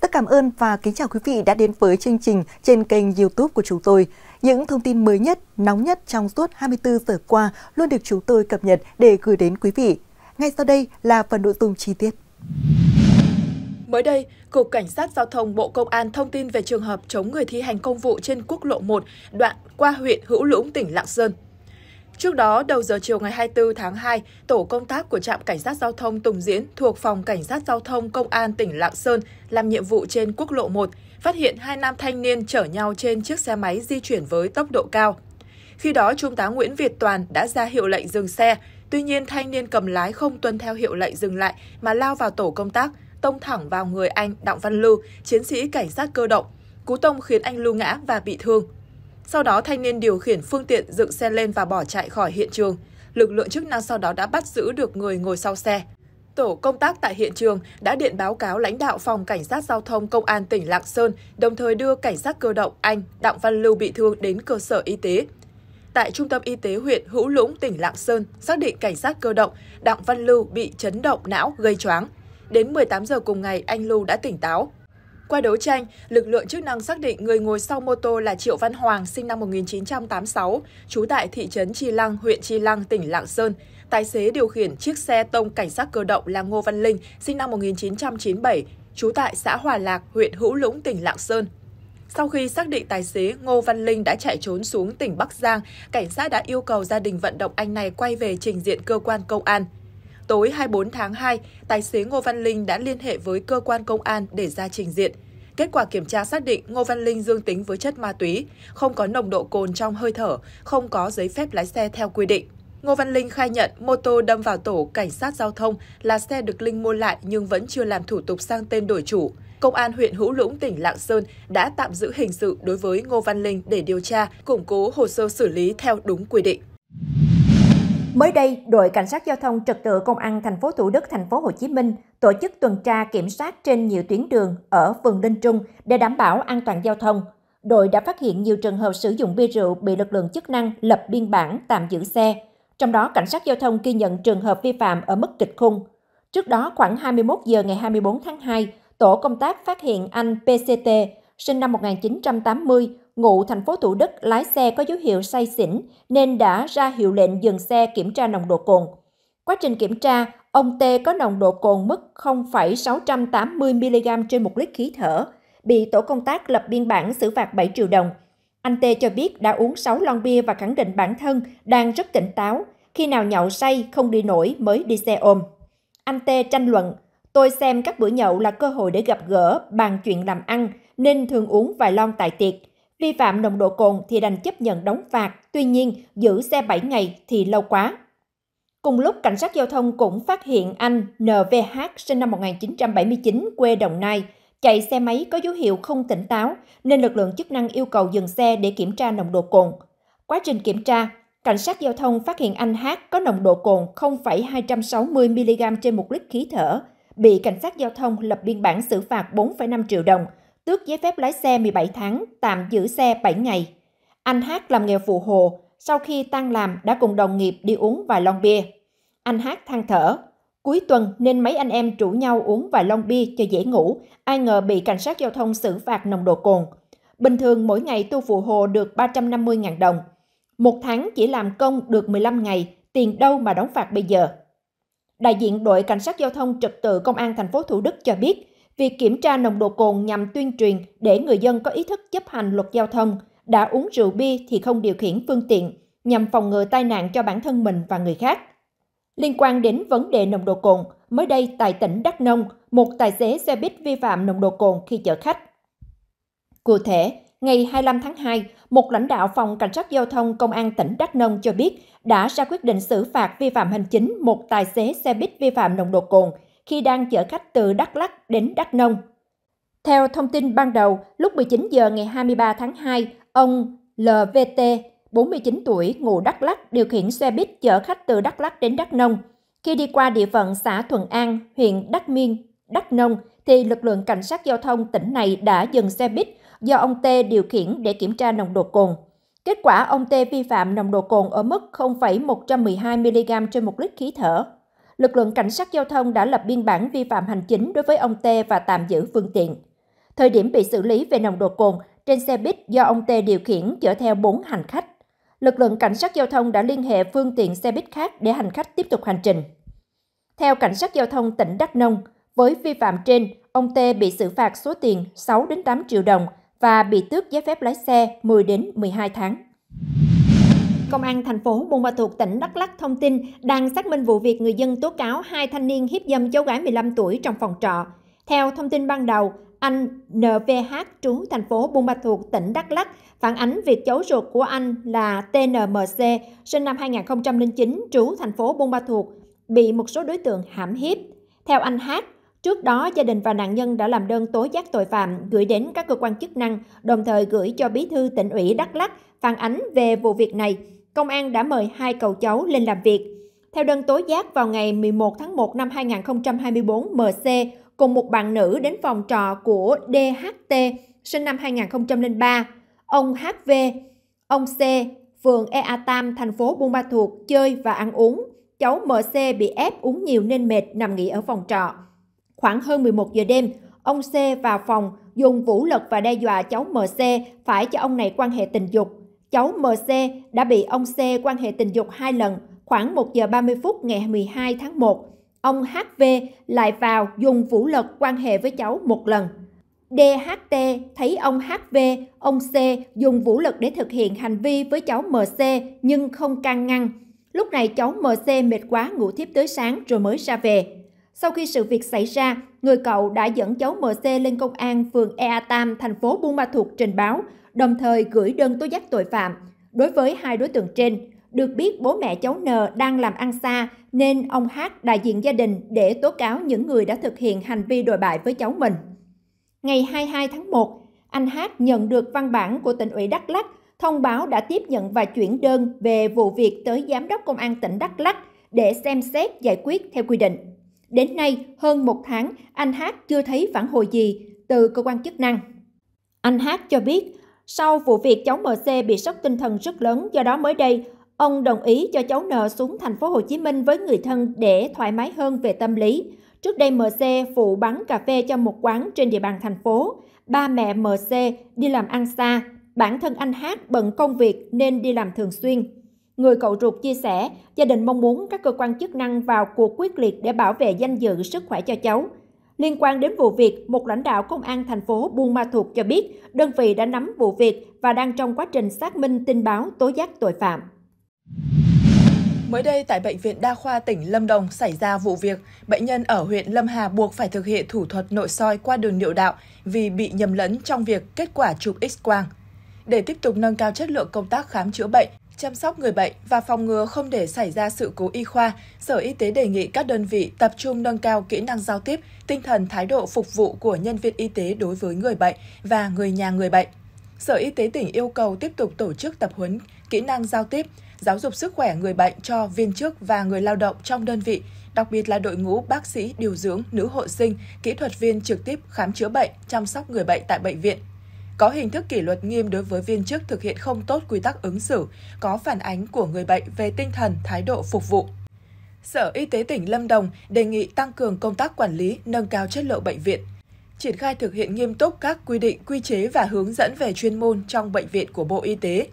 tất cảm ơn và kính chào quý vị đã đến với chương trình trên kênh YouTube của chúng tôi. Những thông tin mới nhất, nóng nhất trong suốt 24 giờ qua luôn được chúng tôi cập nhật để gửi đến quý vị. Ngay sau đây là phần nội dung chi tiết. Mới đây, Cục Cảnh sát Giao thông Bộ Công an thông tin về trường hợp chống người thi hành công vụ trên quốc lộ 1 đoạn qua huyện Hữu Lũng, tỉnh Lạng Sơn. Trước đó, đầu giờ chiều ngày 24 tháng 2, tổ công tác của trạm cảnh sát giao thông Tùng Diễn thuộc phòng cảnh sát giao thông công an tỉnh Lạng Sơn làm nhiệm vụ trên quốc lộ 1, phát hiện hai nam thanh niên chở nhau trên chiếc xe máy di chuyển với tốc độ cao. Khi đó, Trung tá Nguyễn Việt Toàn đã ra hiệu lệnh dừng xe, tuy nhiên thanh niên cầm lái không tuân theo hiệu lệnh dừng lại mà lao vào tổ công tác, tông thẳng vào người anh Đặng Văn Lưu, chiến sĩ cảnh sát cơ động. Cú tông khiến anh Lưu ngã và bị thương. Sau đó, thanh niên điều khiển phương tiện dựng xe lên và bỏ chạy khỏi hiện trường. Lực lượng chức năng sau đó đã bắt giữ được người ngồi sau xe. Tổ công tác tại hiện trường đã điện báo cáo lãnh đạo phòng cảnh sát giao thông công an tỉnh Lạng Sơn, đồng thời đưa cảnh sát cơ động Anh Đặng Văn Lưu bị thương đến cơ sở y tế. Tại trung tâm y tế huyện Hữu Lũng, tỉnh Lạng Sơn, xác định cảnh sát cơ động Đặng Văn Lưu bị chấn động não gây choáng. Đến 18 giờ cùng ngày, anh Lưu đã tỉnh táo. Qua đấu tranh, lực lượng chức năng xác định người ngồi sau mô tô là Triệu Văn Hoàng, sinh năm 1986, trú tại thị trấn Chi Lăng, huyện Chi Lăng, tỉnh Lạng Sơn. Tài xế điều khiển chiếc xe tông cảnh sát cơ động là Ngô Văn Linh, sinh năm 1997, trú tại xã Hòa Lạc, huyện Hữu Lũng, tỉnh Lạng Sơn. Sau khi xác định tài xế Ngô Văn Linh đã chạy trốn xuống tỉnh Bắc Giang, cảnh sát đã yêu cầu gia đình vận động anh này quay về trình diện cơ quan công an. Tối 24 tháng 2, tài xế Ngô Văn Linh đã liên hệ với cơ quan công an để ra trình diện. Kết quả kiểm tra xác định Ngô Văn Linh dương tính với chất ma túy, không có nồng độ cồn trong hơi thở, không có giấy phép lái xe theo quy định. Ngô Văn Linh khai nhận mô tô đâm vào tổ cảnh sát giao thông là xe được Linh mua lại nhưng vẫn chưa làm thủ tục sang tên đổi chủ. Công an huyện Hữu Lũng, tỉnh Lạng Sơn đã tạm giữ hình sự đối với Ngô Văn Linh để điều tra, củng cố hồ sơ xử lý theo đúng quy định. Mới đây, đội cảnh sát giao thông trật tự công an thành phố Thủ Đức, thành phố Hồ Chí Minh tổ chức tuần tra kiểm soát trên nhiều tuyến đường ở phường Linh Trung để đảm bảo an toàn giao thông. Đội đã phát hiện nhiều trường hợp sử dụng bia rượu bị lực lượng chức năng lập biên bản tạm giữ xe. Trong đó, cảnh sát giao thông ghi nhận trường hợp vi phạm ở mức kịch khung. Trước đó, khoảng 21 giờ ngày 24 tháng 2, tổ công tác phát hiện anh PCT, sinh năm 1980, ngụ thành phố Thủ Đức lái xe có dấu hiệu say xỉn nên đã ra hiệu lệnh dừng xe kiểm tra nồng độ cồn. Quá trình kiểm tra, ông T có nồng độ cồn mức 0,680mg trên một lít khí thở, bị tổ công tác lập biên bản xử phạt 7 triệu đồng. Anh T cho biết đã uống 6 lon bia và khẳng định bản thân đang rất tỉnh táo, khi nào nhậu say không đi nổi mới đi xe ôm. Anh T tranh luận, tôi xem các bữa nhậu là cơ hội để gặp gỡ, bàn chuyện làm ăn, nên thường uống vài lon tại tiệc. Vi phạm nồng độ cồn thì đành chấp nhận đóng phạt, tuy nhiên giữ xe 7 ngày thì lâu quá. Cùng lúc, cảnh sát giao thông cũng phát hiện anh NVH sinh năm 1979 quê Đồng Nai, chạy xe máy có dấu hiệu không tỉnh táo nên lực lượng chức năng yêu cầu dừng xe để kiểm tra nồng độ cồn. Quá trình kiểm tra, cảnh sát giao thông phát hiện anh H có nồng độ cồn 0,260 mg trên một lít khí thở, bị cảnh sát giao thông lập biên bản xử phạt 4,5 triệu đồng – tước giấy phép lái xe 17 tháng, tạm giữ xe 7 ngày. Anh Hát làm nghề phụ hồ, sau khi tan làm đã cùng đồng nghiệp đi uống vài lon bia. Anh Hát than thở, cuối tuần nên mấy anh em chủ nhau uống vài lon bia cho dễ ngủ, ai ngờ bị cảnh sát giao thông xử phạt nồng độ cồn. Bình thường mỗi ngày tôi phụ hồ được 350.000 đồng. Một tháng chỉ làm công được 15 ngày, tiền đâu mà đóng phạt bây giờ. Đại diện đội cảnh sát giao thông trật tự công an thành phố Thủ Đức cho biết, Việc kiểm tra nồng độ cồn nhằm tuyên truyền để người dân có ý thức chấp hành luật giao thông, đã uống rượu bia thì không điều khiển phương tiện, nhằm phòng ngừa tai nạn cho bản thân mình và người khác. Liên quan đến vấn đề nồng độ cồn, mới đây tại tỉnh Đắk Nông, một tài xế xe buýt vi phạm nồng độ cồn khi chở khách. Cụ thể, ngày 25 tháng 2, một lãnh đạo phòng cảnh sát giao thông công an tỉnh Đắk Nông cho biết đã ra quyết định xử phạt vi phạm hành chính một tài xế xe buýt vi phạm nồng độ cồn khi đang chở khách từ Đắk Lắk đến Đắk Nông. Theo thông tin ban đầu, lúc 19 giờ ngày 23 tháng 2, ông LVT, 49 tuổi, ngụ Đắk Lắk, điều khiển xe buýt chở khách từ Đắk Lắk đến Đắk Nông. Khi đi qua địa phận xã Thuận An, huyện Đắk Miên, Đắk Nông, thì lực lượng cảnh sát giao thông tỉnh này đã dừng xe buýt do ông T điều khiển để kiểm tra nồng độ cồn. Kết quả ông T vi phạm nồng độ cồn ở mức 0,112 mg trên một lít khí thở lực lượng cảnh sát giao thông đã lập biên bản vi phạm hành chính đối với ông Tê và tạm giữ phương tiện. Thời điểm bị xử lý về nồng độ cồn, trên xe buýt do ông Tê điều khiển chở theo 4 hành khách. Lực lượng cảnh sát giao thông đã liên hệ phương tiện xe buýt khác để hành khách tiếp tục hành trình. Theo cảnh sát giao thông tỉnh Đắk Nông, với vi phạm trên, ông Tê bị xử phạt số tiền 6 đến 8 triệu đồng và bị tước giấy phép lái xe 10 đến 12 tháng. Công an thành phố Buôn Ma Thuột, tỉnh Đắk Lắk thông tin đang xác minh vụ việc người dân tố cáo hai thanh niên hiếp dâm cháu gái 15 tuổi trong phòng trọ. Theo thông tin ban đầu, anh NVH trú thành phố Buôn Ma Thuột, tỉnh Đắk Lắk phản ánh việc cháu ruột của anh là TNMC, sinh năm 2009, trú thành phố Buôn Ma Thuột, bị một số đối tượng hãm hiếp. Theo anh Hát, Trước đó, gia đình và nạn nhân đã làm đơn tố giác tội phạm gửi đến các cơ quan chức năng, đồng thời gửi cho bí thư tỉnh ủy Đắk Lắk phản ánh về vụ việc này công an đã mời hai cậu cháu lên làm việc. Theo đơn tố giác vào ngày 11 tháng 1 năm 2024, MC cùng một bạn nữ đến phòng trọ của DHT sinh năm 2003, ông HV, ông C, phường Ea Tam, thành phố Buôn Ma Thuột chơi và ăn uống. Cháu MC bị ép uống nhiều nên mệt nằm nghỉ ở phòng trọ. Khoảng hơn 11 giờ đêm, ông C vào phòng dùng vũ lực và đe dọa cháu MC phải cho ông này quan hệ tình dục cháu MC đã bị ông C quan hệ tình dục hai lần khoảng 1 giờ 30 phút ngày 12 tháng 1. Ông HV lại vào dùng vũ lực quan hệ với cháu một lần. DHT thấy ông HV, ông C dùng vũ lực để thực hiện hành vi với cháu MC nhưng không can ngăn. Lúc này cháu MC mệt quá ngủ thiếp tới sáng rồi mới ra về. Sau khi sự việc xảy ra, người cậu đã dẫn cháu MC lên công an phường Ea Tam, thành phố Buôn Ma Thuột trình báo đồng thời gửi đơn tố giác tội phạm. Đối với hai đối tượng trên, được biết bố mẹ cháu N đang làm ăn xa nên ông H đại diện gia đình để tố cáo những người đã thực hiện hành vi đồi bại với cháu mình. Ngày 22 tháng 1, anh H nhận được văn bản của tỉnh ủy Đắk Lắk thông báo đã tiếp nhận và chuyển đơn về vụ việc tới Giám đốc Công an tỉnh Đắk Lắk để xem xét giải quyết theo quy định. Đến nay, hơn một tháng, anh H chưa thấy phản hồi gì từ cơ quan chức năng. Anh H cho biết sau vụ việc cháu MC bị sốc tinh thần rất lớn, do đó mới đây, ông đồng ý cho cháu N xuống thành phố Hồ Chí Minh với người thân để thoải mái hơn về tâm lý. Trước đây MC phụ bán cà phê cho một quán trên địa bàn thành phố. Ba mẹ MC đi làm ăn xa, bản thân anh Hát bận công việc nên đi làm thường xuyên. Người cậu ruột chia sẻ, gia đình mong muốn các cơ quan chức năng vào cuộc quyết liệt để bảo vệ danh dự sức khỏe cho cháu. Liên quan đến vụ việc, một lãnh đạo công an thành phố Buôn Ma Thuột cho biết đơn vị đã nắm vụ việc và đang trong quá trình xác minh tin báo tố giác tội phạm. Mới đây tại Bệnh viện Đa khoa tỉnh Lâm Đồng xảy ra vụ việc bệnh nhân ở huyện Lâm Hà buộc phải thực hiện thủ thuật nội soi qua đường niệu đạo vì bị nhầm lẫn trong việc kết quả chụp X-quang. Để tiếp tục nâng cao chất lượng công tác khám chữa bệnh, chăm sóc người bệnh và phòng ngừa không để xảy ra sự cố y khoa, Sở Y tế đề nghị các đơn vị tập trung nâng cao kỹ năng giao tiếp, tinh thần thái độ phục vụ của nhân viên y tế đối với người bệnh và người nhà người bệnh. Sở Y tế tỉnh yêu cầu tiếp tục tổ chức tập huấn kỹ năng giao tiếp, giáo dục sức khỏe người bệnh cho viên chức và người lao động trong đơn vị, đặc biệt là đội ngũ bác sĩ điều dưỡng, nữ hộ sinh, kỹ thuật viên trực tiếp khám chữa bệnh, chăm sóc người bệnh tại bệnh viện có hình thức kỷ luật nghiêm đối với viên chức thực hiện không tốt quy tắc ứng xử, có phản ánh của người bệnh về tinh thần, thái độ phục vụ. Sở Y tế tỉnh Lâm Đồng đề nghị tăng cường công tác quản lý, nâng cao chất lượng bệnh viện, triển khai thực hiện nghiêm túc các quy định, quy chế và hướng dẫn về chuyên môn trong bệnh viện của Bộ Y tế.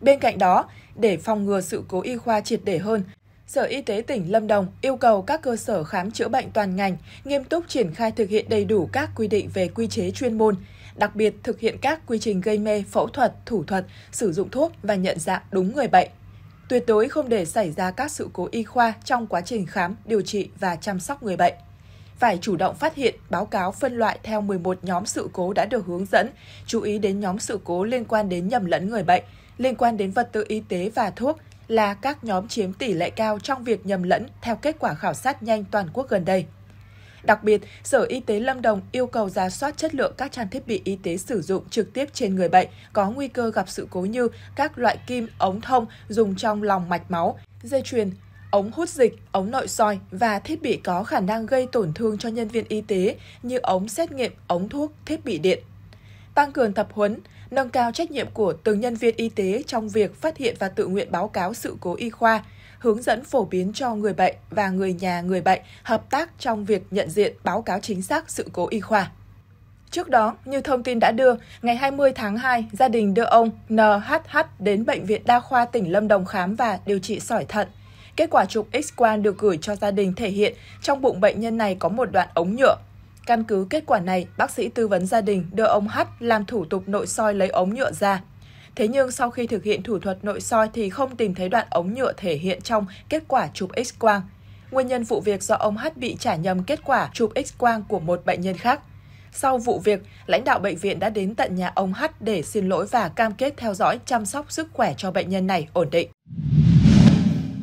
Bên cạnh đó, để phòng ngừa sự cố y khoa triệt để hơn, Sở Y tế tỉnh Lâm Đồng yêu cầu các cơ sở khám chữa bệnh toàn ngành nghiêm túc triển khai thực hiện đầy đủ các quy định về quy chế chuyên môn, đặc biệt thực hiện các quy trình gây mê, phẫu thuật, thủ thuật, sử dụng thuốc và nhận dạng đúng người bệnh. Tuyệt đối không để xảy ra các sự cố y khoa trong quá trình khám, điều trị và chăm sóc người bệnh. Phải chủ động phát hiện, báo cáo phân loại theo 11 nhóm sự cố đã được hướng dẫn, chú ý đến nhóm sự cố liên quan đến nhầm lẫn người bệnh, liên quan đến vật tư y tế và thuốc là các nhóm chiếm tỷ lệ cao trong việc nhầm lẫn theo kết quả khảo sát nhanh toàn quốc gần đây. Đặc biệt, Sở Y tế Lâm Đồng yêu cầu giả soát chất lượng các trang thiết bị y tế sử dụng trực tiếp trên người bệnh có nguy cơ gặp sự cố như các loại kim, ống thông dùng trong lòng mạch máu, dây chuyền, ống hút dịch, ống nội soi và thiết bị có khả năng gây tổn thương cho nhân viên y tế như ống xét nghiệm, ống thuốc, thiết bị điện. Tăng cường tập huấn, nâng cao trách nhiệm của từng nhân viên y tế trong việc phát hiện và tự nguyện báo cáo sự cố y khoa, hướng dẫn phổ biến cho người bệnh và người nhà người bệnh hợp tác trong việc nhận diện báo cáo chính xác sự cố y khoa. Trước đó, như thông tin đã đưa, ngày 20 tháng 2, gia đình đưa ông NHH đến Bệnh viện Đa khoa tỉnh Lâm Đồng khám và điều trị sỏi thận. Kết quả chụp X-quang được gửi cho gia đình thể hiện trong bụng bệnh nhân này có một đoạn ống nhựa. Căn cứ kết quả này, bác sĩ tư vấn gia đình đưa ông H làm thủ tục nội soi lấy ống nhựa ra. Thế nhưng sau khi thực hiện thủ thuật nội soi thì không tìm thấy đoạn ống nhựa thể hiện trong kết quả chụp X-quang. Nguyên nhân vụ việc do ông H bị trả nhầm kết quả chụp X-quang của một bệnh nhân khác. Sau vụ việc, lãnh đạo bệnh viện đã đến tận nhà ông H để xin lỗi và cam kết theo dõi chăm sóc sức khỏe cho bệnh nhân này ổn định.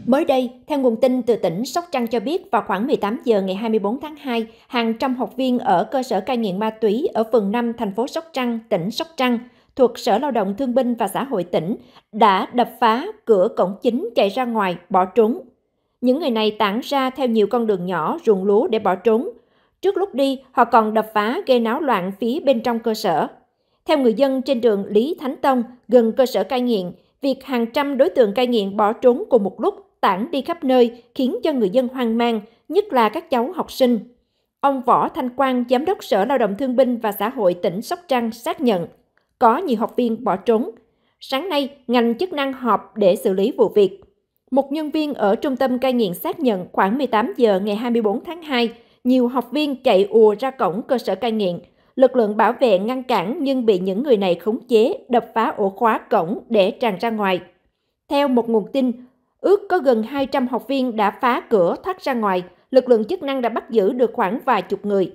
Mới đây, theo nguồn tin từ tỉnh Sóc Trăng cho biết, vào khoảng 18 giờ ngày 24 tháng 2, hàng trăm học viên ở cơ sở cai nghiện ma túy ở phường 5 thành phố Sóc Trăng, tỉnh Sóc Trăng thuộc Sở Lao động Thương binh và Xã hội tỉnh đã đập phá cửa cổng chính chạy ra ngoài bỏ trốn. Những người này tản ra theo nhiều con đường nhỏ ruộng lúa để bỏ trốn. Trước lúc đi, họ còn đập phá gây náo loạn phía bên trong cơ sở. Theo người dân trên đường Lý Thánh Tông, gần cơ sở cai nghiện, việc hàng trăm đối tượng cai nghiện bỏ trốn cùng một lúc tản đi khắp nơi khiến cho người dân hoang mang, nhất là các cháu học sinh. Ông Võ Thanh Quang, Giám đốc Sở Lao động Thương binh và Xã hội tỉnh Sóc Trăng xác nhận, có nhiều học viên bỏ trốn. Sáng nay, ngành chức năng họp để xử lý vụ việc. Một nhân viên ở trung tâm cai nghiện xác nhận khoảng 18 giờ ngày 24 tháng 2, nhiều học viên chạy ùa ra cổng cơ sở cai nghiện. Lực lượng bảo vệ ngăn cản nhưng bị những người này khống chế, đập phá ổ khóa cổng để tràn ra ngoài. Theo một nguồn tin, ước có gần 200 học viên đã phá cửa thoát ra ngoài, lực lượng chức năng đã bắt giữ được khoảng vài chục người.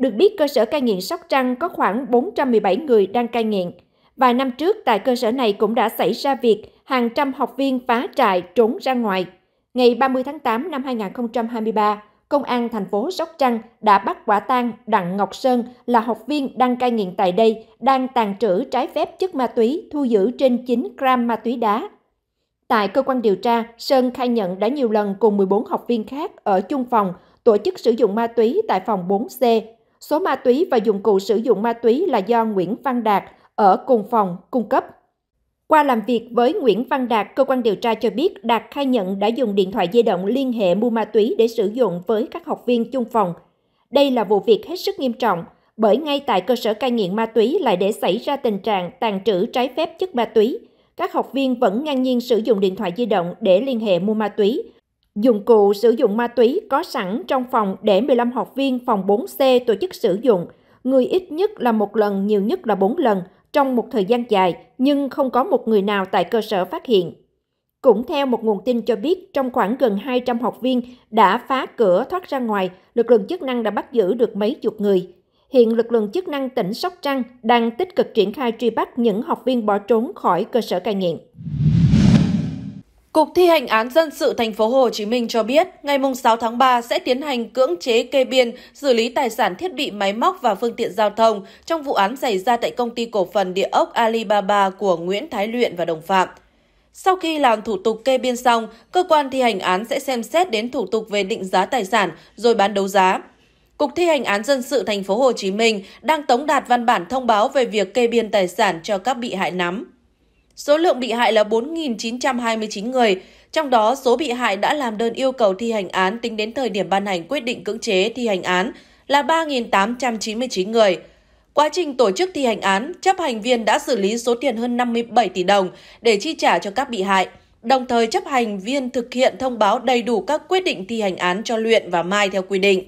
Được biết cơ sở cai nghiện Sóc Trăng có khoảng 417 người đang cai nghiện. Vài năm trước tại cơ sở này cũng đã xảy ra việc hàng trăm học viên phá trại trốn ra ngoài. Ngày 30 tháng 8 năm 2023, Công an thành phố Sóc Trăng đã bắt quả tang Đặng Ngọc Sơn là học viên đang cai nghiện tại đây, đang tàn trữ trái phép chất ma túy thu giữ trên 9 gram ma túy đá. Tại cơ quan điều tra, Sơn khai nhận đã nhiều lần cùng 14 học viên khác ở chung phòng tổ chức sử dụng ma túy tại phòng 4C Số ma túy và dụng cụ sử dụng ma túy là do Nguyễn Văn Đạt ở cùng phòng cung cấp. Qua làm việc với Nguyễn Văn Đạt, cơ quan điều tra cho biết Đạt khai nhận đã dùng điện thoại di động liên hệ mua ma túy để sử dụng với các học viên chung phòng. Đây là vụ việc hết sức nghiêm trọng, bởi ngay tại cơ sở cai nghiện ma túy lại để xảy ra tình trạng tàn trữ trái phép chất ma túy. Các học viên vẫn ngang nhiên sử dụng điện thoại di động để liên hệ mua ma túy, Dụng cụ sử dụng ma túy có sẵn trong phòng để 15 học viên phòng 4C tổ chức sử dụng, người ít nhất là một lần, nhiều nhất là 4 lần trong một thời gian dài, nhưng không có một người nào tại cơ sở phát hiện. Cũng theo một nguồn tin cho biết, trong khoảng gần 200 học viên đã phá cửa thoát ra ngoài, lực lượng chức năng đã bắt giữ được mấy chục người. Hiện lực lượng chức năng tỉnh Sóc Trăng đang tích cực triển khai truy bắt những học viên bỏ trốn khỏi cơ sở cai nghiện. Cục thi hành án dân sự thành phố Hồ Chí Minh cho biết, ngày 6 tháng 3 sẽ tiến hành cưỡng chế kê biên, xử lý tài sản thiết bị máy móc và phương tiện giao thông trong vụ án xảy ra tại công ty cổ phần địa ốc Alibaba của Nguyễn Thái Luyện và đồng phạm. Sau khi làm thủ tục kê biên xong, cơ quan thi hành án sẽ xem xét đến thủ tục về định giá tài sản rồi bán đấu giá. Cục thi hành án dân sự thành phố Hồ Chí Minh đang tống đạt văn bản thông báo về việc kê biên tài sản cho các bị hại nắm. Số lượng bị hại là 4.929 người, trong đó số bị hại đã làm đơn yêu cầu thi hành án tính đến thời điểm ban hành quyết định cưỡng chế thi hành án là 3.899 người. Quá trình tổ chức thi hành án, chấp hành viên đã xử lý số tiền hơn 57 tỷ đồng để chi trả cho các bị hại. Đồng thời chấp hành viên thực hiện thông báo đầy đủ các quyết định thi hành án cho Luyện và Mai theo quy định.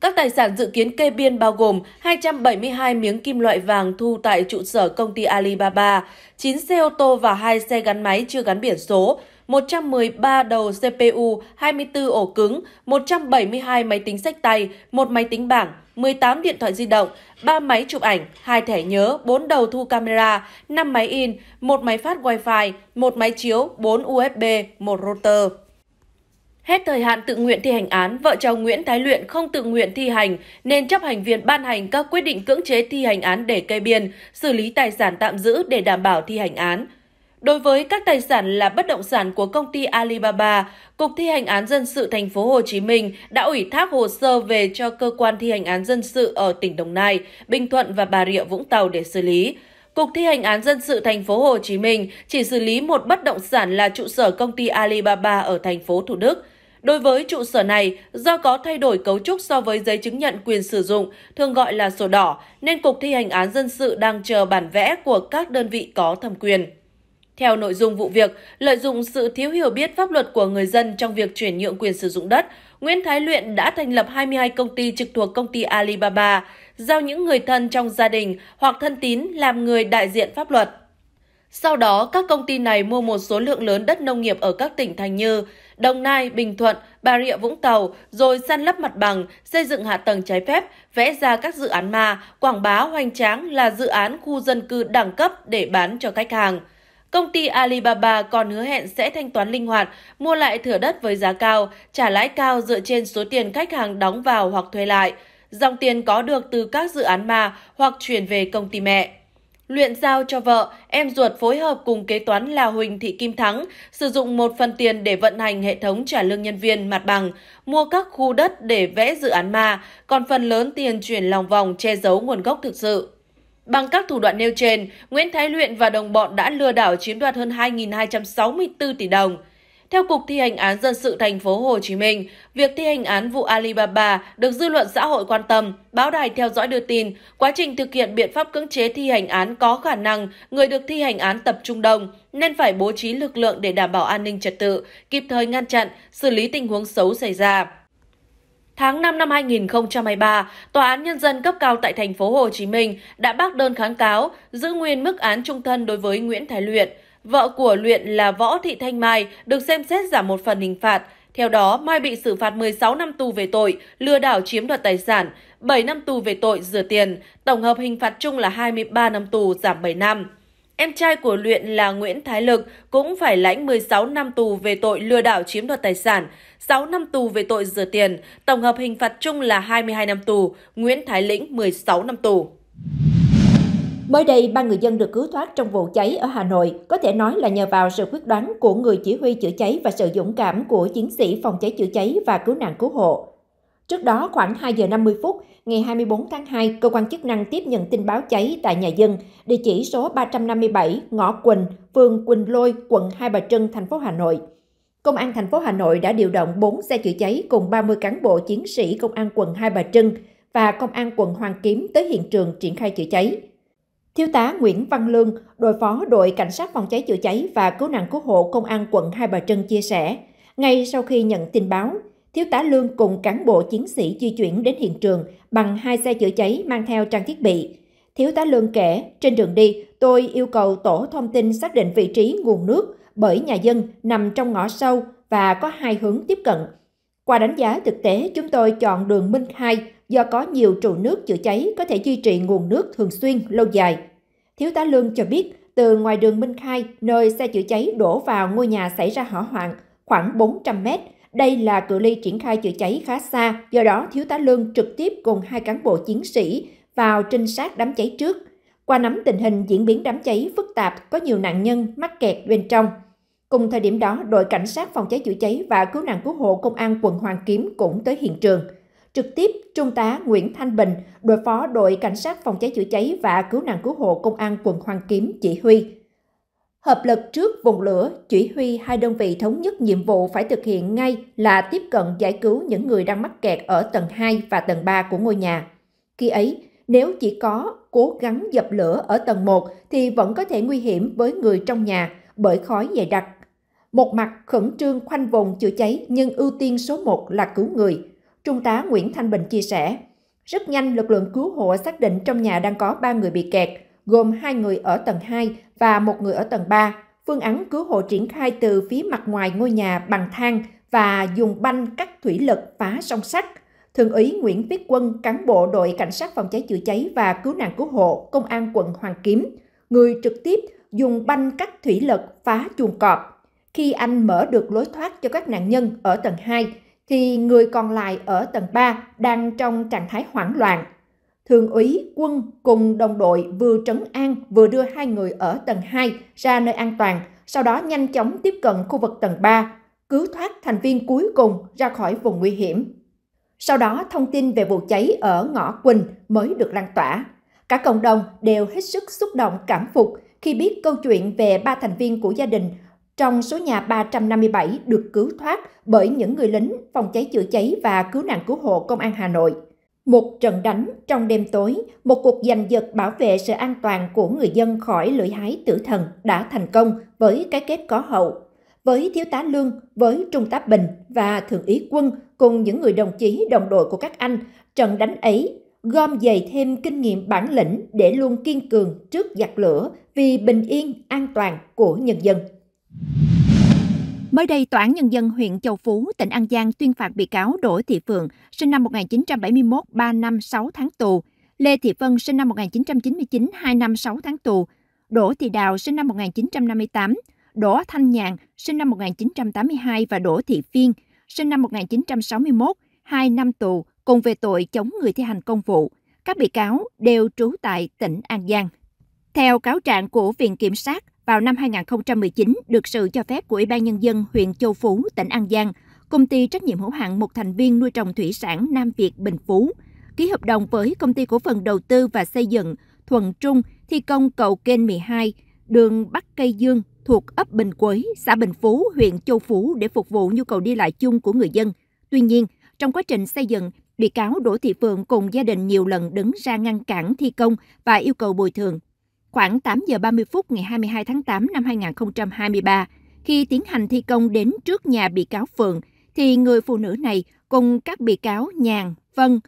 Các tài sản dự kiến kê biên bao gồm 272 miếng kim loại vàng thu tại trụ sở công ty Alibaba, 9 xe ô tô và 2 xe gắn máy chưa gắn biển số, 113 đầu CPU, 24 ổ cứng, 172 máy tính sách tay, một máy tính bảng, 18 điện thoại di động, 3 máy chụp ảnh, 2 thẻ nhớ, 4 đầu thu camera, 5 máy in, 1 máy phát wifi, 1 máy chiếu, 4 USB, 1 router. Hết thời hạn tự nguyện thi hành án, vợ chồng Nguyễn Thái Luyện không tự nguyện thi hành nên chấp hành viên ban hành các quyết định cưỡng chế thi hành án để kê biên, xử lý tài sản tạm giữ để đảm bảo thi hành án. Đối với các tài sản là bất động sản của công ty Alibaba, Cục Thi hành án dân sự thành phố Hồ Chí Minh đã ủy thác hồ sơ về cho cơ quan thi hành án dân sự ở tỉnh Đồng Nai, Bình Thuận và Bà Rịa Vũng Tàu để xử lý. Cục Thi hành án dân sự thành phố Hồ Chí Minh chỉ xử lý một bất động sản là trụ sở công ty Alibaba ở thành phố Thủ Đức. Đối với trụ sở này, do có thay đổi cấu trúc so với giấy chứng nhận quyền sử dụng, thường gọi là sổ đỏ, nên Cục thi hành án dân sự đang chờ bản vẽ của các đơn vị có thẩm quyền. Theo nội dung vụ việc, lợi dụng sự thiếu hiểu biết pháp luật của người dân trong việc chuyển nhượng quyền sử dụng đất, Nguyễn Thái Luyện đã thành lập 22 công ty trực thuộc công ty Alibaba, giao những người thân trong gia đình hoặc thân tín làm người đại diện pháp luật. Sau đó, các công ty này mua một số lượng lớn đất nông nghiệp ở các tỉnh thành như Đồng Nai, Bình Thuận, Bà Rịa Vũng Tàu, rồi săn lấp mặt bằng, xây dựng hạ tầng trái phép, vẽ ra các dự án ma, quảng bá hoành tráng là dự án khu dân cư đẳng cấp để bán cho khách hàng. Công ty Alibaba còn hứa hẹn sẽ thanh toán linh hoạt, mua lại thửa đất với giá cao, trả lãi cao dựa trên số tiền khách hàng đóng vào hoặc thuê lại. Dòng tiền có được từ các dự án ma hoặc chuyển về công ty mẹ. Luyện giao cho vợ, em ruột phối hợp cùng kế toán là Huỳnh Thị Kim Thắng sử dụng một phần tiền để vận hành hệ thống trả lương nhân viên mặt bằng, mua các khu đất để vẽ dự án ma, còn phần lớn tiền chuyển lòng vòng che giấu nguồn gốc thực sự. Bằng các thủ đoạn nêu trên, Nguyễn Thái Luyện và đồng bọn đã lừa đảo chiếm đoạt hơn 2.264 tỷ đồng. Theo Cục Thi hành án dân sự thành phố Hồ Chí Minh, việc thi hành án vụ Alibaba được dư luận xã hội quan tâm. Báo đài theo dõi đưa tin, quá trình thực hiện biện pháp cưỡng chế thi hành án có khả năng người được thi hành án tập trung đông nên phải bố trí lực lượng để đảm bảo an ninh trật tự, kịp thời ngăn chặn, xử lý tình huống xấu xảy ra. Tháng 5 năm 2023, Tòa án Nhân dân cấp cao tại thành phố Hồ Chí Minh đã bác đơn kháng cáo, giữ nguyên mức án trung thân đối với Nguyễn Thái Luyện. Vợ của Luyện là Võ Thị Thanh Mai được xem xét giảm một phần hình phạt. Theo đó, Mai bị xử phạt 16 năm tù về tội lừa đảo chiếm đoạt tài sản, 7 năm tù về tội rửa tiền, tổng hợp hình phạt chung là 23 năm tù giảm 7 năm. Em trai của Luyện là Nguyễn Thái Lực cũng phải lãnh 16 năm tù về tội lừa đảo chiếm đoạt tài sản, 6 năm tù về tội rửa tiền, tổng hợp hình phạt chung là 22 năm tù, Nguyễn Thái Lĩnh 16 năm tù. Mới đây, ba người dân được cứu thoát trong vụ cháy ở Hà Nội có thể nói là nhờ vào sự quyết đoán của người chỉ huy chữa cháy và sự dũng cảm của chiến sĩ phòng cháy chữa cháy và cứu nạn cứu hộ. Trước đó, khoảng 2 giờ 50 phút, ngày 24 tháng 2, cơ quan chức năng tiếp nhận tin báo cháy tại nhà dân, địa chỉ số 357 ngõ Quỳnh, phường Quỳnh Lôi, quận Hai Bà Trưng, thành phố Hà Nội. Công an thành phố Hà Nội đã điều động 4 xe chữa cháy cùng 30 cán bộ chiến sĩ công an quận Hai Bà Trưng và công an quận Hoàng Kiếm tới hiện trường triển khai chữa cháy. Thiếu tá Nguyễn Văn Lương, đội phó đội cảnh sát phòng cháy chữa cháy và cứu nạn cứu hộ công an quận Hai Bà Trưng chia sẻ, ngay sau khi nhận tin báo, thiếu tá Lương cùng cán bộ chiến sĩ di chuyển đến hiện trường bằng hai xe chữa cháy mang theo trang thiết bị. Thiếu tá Lương kể, trên đường đi, tôi yêu cầu tổ thông tin xác định vị trí nguồn nước bởi nhà dân nằm trong ngõ sâu và có hai hướng tiếp cận. Qua đánh giá thực tế, chúng tôi chọn đường Minh Khai do có nhiều trụ nước chữa cháy có thể duy trì nguồn nước thường xuyên lâu dài. Thiếu tá Lương cho biết, từ ngoài đường Minh Khai, nơi xe chữa cháy đổ vào ngôi nhà xảy ra hỏa hoạn, khoảng 400 mét. Đây là cự ly triển khai chữa cháy khá xa, do đó Thiếu tá Lương trực tiếp cùng hai cán bộ chiến sĩ vào trinh sát đám cháy trước. Qua nắm tình hình diễn biến đám cháy phức tạp, có nhiều nạn nhân mắc kẹt bên trong. Cùng thời điểm đó, đội cảnh sát phòng cháy chữa cháy và cứu nạn cứu hộ công an quận Hoàng Kiếm cũng tới hiện trường – Trực tiếp, Trung tá Nguyễn Thanh Bình, đội phó đội cảnh sát phòng cháy chữa cháy và cứu nạn cứu hộ công an quận Hoàng Kiếm chỉ huy. Hợp lực trước vùng lửa, chỉ huy hai đơn vị thống nhất nhiệm vụ phải thực hiện ngay là tiếp cận giải cứu những người đang mắc kẹt ở tầng 2 và tầng 3 của ngôi nhà. Khi ấy, nếu chỉ có cố gắng dập lửa ở tầng 1 thì vẫn có thể nguy hiểm với người trong nhà bởi khói dày đặc. Một mặt khẩn trương khoanh vùng chữa cháy nhưng ưu tiên số 1 là cứu người – Trung tá Nguyễn Thanh Bình chia sẻ. Rất nhanh, lực lượng cứu hộ xác định trong nhà đang có 3 người bị kẹt, gồm 2 người ở tầng 2 và 1 người ở tầng 3. Phương án cứu hộ triển khai từ phía mặt ngoài ngôi nhà bằng thang và dùng banh cắt thủy lực phá song sắt. Thượng úy Nguyễn Viết Quân, cán bộ đội cảnh sát phòng cháy chữa cháy và cứu nạn cứu hộ, công an quận Hoàng Kiếm, người trực tiếp dùng banh cắt thủy lực phá chuồng cọp. Khi anh mở được lối thoát cho các nạn nhân ở tầng 2, thì người còn lại ở tầng 3 đang trong trạng thái hoảng loạn. Thường úy quân cùng đồng đội vừa trấn an vừa đưa hai người ở tầng 2 ra nơi an toàn, sau đó nhanh chóng tiếp cận khu vực tầng 3, cứu thoát thành viên cuối cùng ra khỏi vùng nguy hiểm. Sau đó thông tin về vụ cháy ở ngõ Quỳnh mới được lan tỏa. Cả cộng đồng đều hết sức xúc động cảm phục khi biết câu chuyện về ba thành viên của gia đình trong số nhà 357 được cứu thoát bởi những người lính phòng cháy chữa cháy và cứu nạn cứu hộ công an Hà Nội. Một trận đánh trong đêm tối, một cuộc giành giật bảo vệ sự an toàn của người dân khỏi lưỡi hái tử thần đã thành công với cái kết có hậu. Với thiếu tá Lương, với trung tá Bình và thượng úy Quân cùng những người đồng chí đồng đội của các anh, trận đánh ấy gom dày thêm kinh nghiệm bản lĩnh để luôn kiên cường trước giặc lửa vì bình yên an toàn của nhân dân. Mới đây, Tòa án Nhân dân huyện Châu Phú, tỉnh An Giang tuyên phạt bị cáo Đỗ Thị Phượng, sinh năm 1971, 3 năm 6 tháng tù, Lê Thị Vân, sinh năm 1999, 2 năm 6 tháng tù, Đỗ Thị Đào, sinh năm 1958, Đỗ Thanh Nhàn, sinh năm 1982 và Đỗ Thị Phiên, sinh năm 1961, 2 năm tù cùng về tội chống người thi hành công vụ. Các bị cáo đều trú tại tỉnh An Giang. Theo cáo trạng của Viện Kiểm sát, vào năm 2019 được sự cho phép của Ủy ban Nhân dân huyện Châu Phú, tỉnh An Giang, công ty trách nhiệm hữu hạn một thành viên nuôi trồng thủy sản Nam Việt Bình Phú ký hợp đồng với công ty cổ phần đầu tư và xây dựng Thuận Trung thi công cầu kênh 12, đường Bắc Cây Dương thuộc ấp Bình Quế, xã Bình Phú, huyện Châu Phú để phục vụ nhu cầu đi lại chung của người dân. Tuy nhiên, trong quá trình xây dựng, bị cáo Đỗ Thị Phượng cùng gia đình nhiều lần đứng ra ngăn cản thi công và yêu cầu bồi thường khoảng 8 giờ 30 phút ngày 22 tháng 8 năm 2023, khi tiến hành thi công đến trước nhà bị cáo Phượng, thì người phụ nữ này cùng các bị cáo Nhàn, Vân,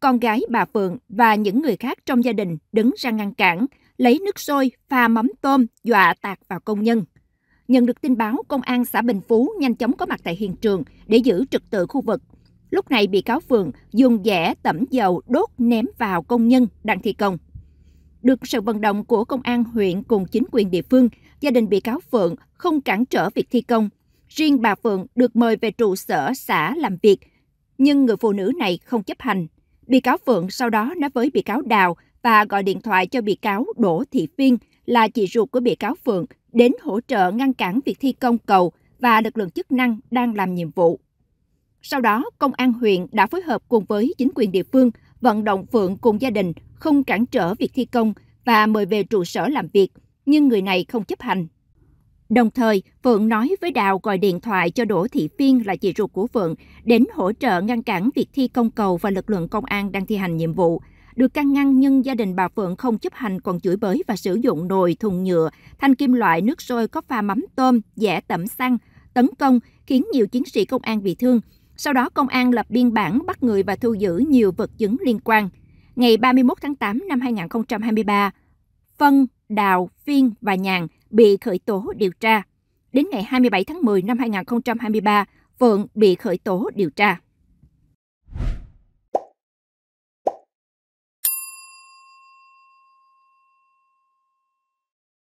con gái bà Phượng và những người khác trong gia đình đứng ra ngăn cản, lấy nước sôi pha mắm tôm dọa tạt vào công nhân. Nhận được tin báo, công an xã Bình Phú nhanh chóng có mặt tại hiện trường để giữ trật tự khu vực. Lúc này bị cáo Phượng dùng dẻ tẩm dầu đốt ném vào công nhân đang thi công. Được sự vận động của công an huyện cùng chính quyền địa phương, gia đình bị cáo Phượng không cản trở việc thi công. Riêng bà Phượng được mời về trụ sở xã làm việc, nhưng người phụ nữ này không chấp hành. Bị cáo Phượng sau đó nói với bị cáo Đào và gọi điện thoại cho bị cáo Đỗ Thị Phiên là chị ruột của bị cáo Phượng đến hỗ trợ ngăn cản việc thi công cầu và lực lượng chức năng đang làm nhiệm vụ. Sau đó, công an huyện đã phối hợp cùng với chính quyền địa phương vận động Phượng cùng gia đình không cản trở việc thi công và mời về trụ sở làm việc, nhưng người này không chấp hành. Đồng thời, Phượng nói với Đào gọi điện thoại cho Đỗ Thị Phiên là chị ruột của Phượng đến hỗ trợ ngăn cản việc thi công cầu và lực lượng công an đang thi hành nhiệm vụ. Được căn ngăn nhưng gia đình bà Phượng không chấp hành còn chửi bới và sử dụng nồi, thùng nhựa, thanh kim loại, nước sôi có pha mắm tôm, dẻ tẩm xăng, tấn công khiến nhiều chiến sĩ công an bị thương. Sau đó công an lập biên bản bắt người và thu giữ nhiều vật chứng liên quan ngày 31 tháng 8 năm 2023, Phân, Đào, phiên và Nhàn bị khởi tố điều tra. Đến ngày 27 tháng 10 năm 2023, Phượng bị khởi tố điều tra.